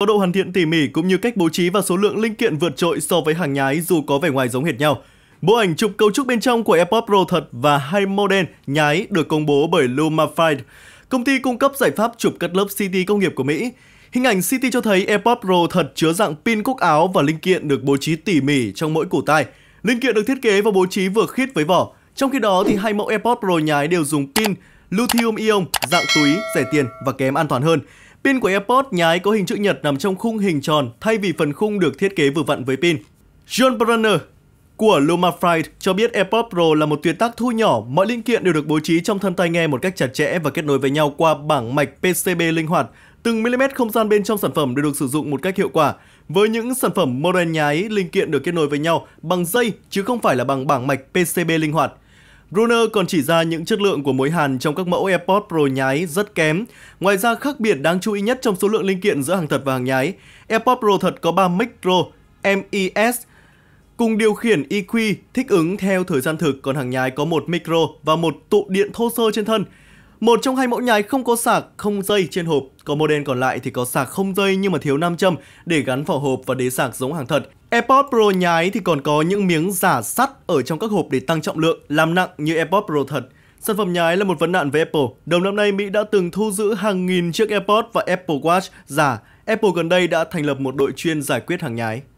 Có độ hoàn thiện tỉ mỉ cũng như cách bố trí và số lượng linh kiện vượt trội so với hàng nhái dù có vẻ ngoài giống hệt nhau. Bộ ảnh chụp cấu trúc bên trong của AirPods Pro thật và hai model nhái được công bố bởi Lumafide, công ty cung cấp giải pháp chụp cắt lớp CT công nghiệp của Mỹ. Hình ảnh CT cho thấy AirPods Pro thật chứa dạng pin cúc áo và linh kiện được bố trí tỉ mỉ trong mỗi củ tai. Linh kiện được thiết kế và bố trí vừa khít với vỏ. Trong khi đó thì hai mẫu AirPods Pro nhái đều dùng pin lithium ion dạng túi rẻ tiền và kém an toàn hơn. Pin của AirPods nhái có hình chữ nhật nằm trong khung hình tròn thay vì phần khung được thiết kế vừa vặn với pin. John Brunner của Lumafried cho biết AirPods Pro là một tuyệt tác thu nhỏ, mọi linh kiện đều được bố trí trong thân tai nghe một cách chặt chẽ và kết nối với nhau qua bảng mạch PCB linh hoạt. Từng mm không gian bên trong sản phẩm đều được sử dụng một cách hiệu quả. Với những sản phẩm model nhái, linh kiện được kết nối với nhau bằng dây chứ không phải là bằng bảng mạch PCB linh hoạt. Runner còn chỉ ra những chất lượng của mối hàn trong các mẫu AirPods Pro nhái rất kém. Ngoài ra, khác biệt đáng chú ý nhất trong số lượng linh kiện giữa hàng thật và hàng nhái, AirPods Pro thật có 3 micro Pro MES cùng điều khiển EQ thích ứng theo thời gian thực, còn hàng nhái có một micro và một tụ điện thô sơ trên thân. Một trong hai mẫu nhái không có sạc, không dây trên hộp, có model còn lại thì có sạc không dây nhưng mà thiếu nam châm để gắn vào hộp và đế sạc giống hàng thật. AirPods Pro nhái thì còn có những miếng giả sắt ở trong các hộp để tăng trọng lượng, làm nặng như AirPods Pro thật. Sản phẩm nhái là một vấn nạn với Apple. Đầu năm nay, Mỹ đã từng thu giữ hàng nghìn chiếc AirPods và Apple Watch giả. Apple gần đây đã thành lập một đội chuyên giải quyết hàng nhái.